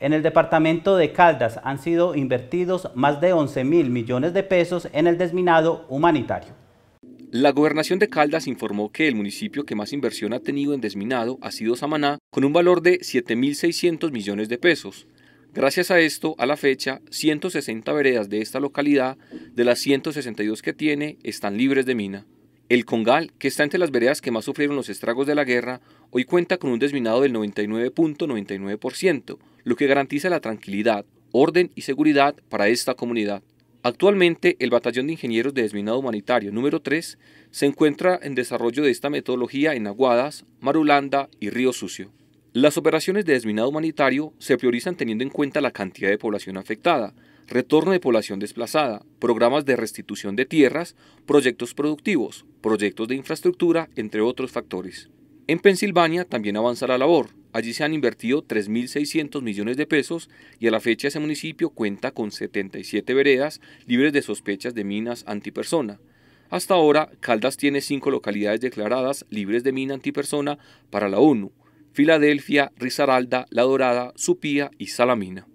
En el departamento de Caldas han sido invertidos más de 11 mil millones de pesos en el desminado humanitario. La gobernación de Caldas informó que el municipio que más inversión ha tenido en desminado ha sido Samaná, con un valor de 7.600 millones de pesos. Gracias a esto, a la fecha, 160 veredas de esta localidad, de las 162 que tiene, están libres de mina. El Congal, que está entre las veredas que más sufrieron los estragos de la guerra, hoy cuenta con un desminado del 99.99%, lo que garantiza la tranquilidad, orden y seguridad para esta comunidad. Actualmente, el Batallón de Ingenieros de Desminado Humanitario número 3 se encuentra en desarrollo de esta metodología en Aguadas, Marulanda y Río Sucio. Las operaciones de desminado humanitario se priorizan teniendo en cuenta la cantidad de población afectada, retorno de población desplazada, programas de restitución de tierras, proyectos productivos, proyectos de infraestructura, entre otros factores. En Pensilvania también avanza la labor. Allí se han invertido 3.600 millones de pesos y a la fecha ese municipio cuenta con 77 veredas libres de sospechas de minas antipersona. Hasta ahora, Caldas tiene cinco localidades declaradas libres de mina antipersona para la ONU, Filadelfia, Risaralda, La Dorada, Supía y Salamina.